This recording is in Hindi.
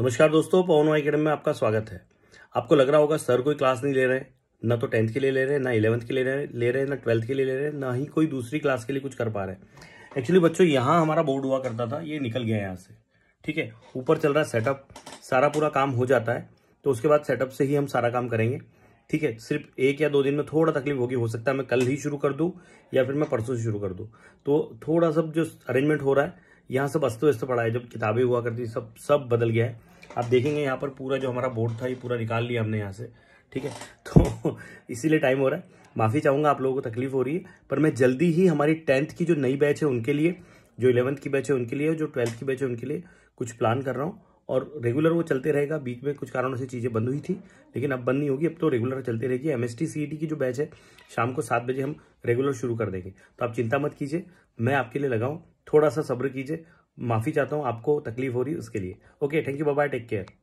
नमस्कार दोस्तों पवन वाई अकेडमी में आपका स्वागत है आपको लग रहा होगा सर कोई क्लास नहीं ले रहे हैं ना तो टेंथ के लिए ले रहे हैं ना इलेवंथ के लिए ले रहे ले रहे हैं ना ट्वेल्थ के लिए ले रहे हैं ना ही कोई दूसरी क्लास के लिए कुछ कर पा रहे हैं एक्चुअली बच्चों यहाँ हमारा बोर्ड हुआ करता था ये निकल गया यहाँ से ठीक है ऊपर चल रहा है सेटअप सारा पूरा काम हो जाता है तो उसके बाद सेटअप से ही हम सारा काम करेंगे ठीक है सिर्फ एक या दो दिन में थोड़ा तकलीफ होगी हो सकता है मैं कल ही शुरू कर दूँ या फिर मैं परसों से शुरू कर दूँ तो थोड़ा सा जो अरेंजमेंट हो रहा है यहाँ सब अस्त व्यस्त पड़ा है जब किताबें हुआ करती सब सब बदल गया है आप देखेंगे यहाँ पर पूरा जो हमारा बोर्ड था ये पूरा निकाल लिया हमने यहाँ से ठीक है तो इसीलिए टाइम हो रहा है माफ़ी चाहूँगा आप लोगों को तकलीफ हो रही है पर मैं जल्दी ही हमारी टेंथ की जो नई बैच है उनके लिए जो इलेवंथ की बैच है उनके लिए जो ट्वेल्थ की बैच है उनके लिए कुछ प्लान कर रहा हूँ और रेगुलर वो चलते रहेगा बीच में कुछ कारणों से चीज़ें बंद हुई थी लेकिन अब बंद नहीं होगी अब तो रेगुलर चलते रहेगी एम एस की जो बैच है शाम को सात बजे हम रेगुलर शुरू कर देंगे तो आप चिंता मत कीजिए मैं आपके लिए लगाऊँ थोड़ा सा सब्र कीजिए माफ़ी चाहता हूँ आपको तकलीफ हो रही है उसके लिए okay thank you bye take care